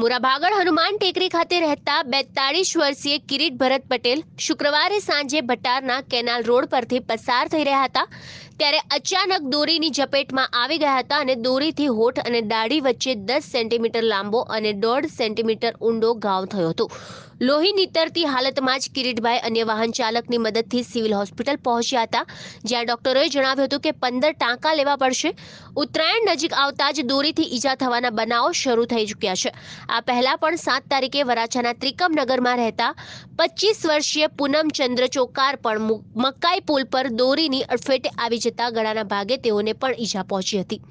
મોરાભાગળ હનુમાન ટેકરી ખાતે રહેતા બેતાળીસ વર્ષીય કિરીટ ભરત પટેલ શુક્રવારે સાંજે ભટારના કેનાલ રોડ પરથી પસાર થઈ રહ્યા હતા ત્યારે અચાનક દોરીની ઝપેટમાં આવી ગયા હતા અને દોરીથી હોઠ અને દાઢી વચ્ચે દસ સેન્ટીમીટર લાંબો અને દોઢ સેન્ટીમીટર ઊંડો ઘાવ થયો હતો લોહી નીતરતી હાલતમાં જ કિરીટભાઈ અને વાહન ચાલકની મદદથી સિવિલ હોસ્પિટલ પહોંચ્યા હતા જ્યાં ડોક્ટરોએ જણાવ્યું હતું કે પંદર ટાંકા લેવા પડશે ઉત્તરાયણ નજીક આવતા જ દોરીથી ઈજા થવાના બનાવો શરૂ થઈ ચૂક્યા છે આ પહેલાં પણ સાત તારીખે વરાછાના ત્રિકમનગરમાં રહેતા પચીસ વર્ષીય પૂનમચંદ્ર ચોકાર પણ મકાઈ પુલ પર દોરીની અડફેટે આવી જતા ગળાના ભાગે તેઓને પણ ઈજા પહોંચી હતી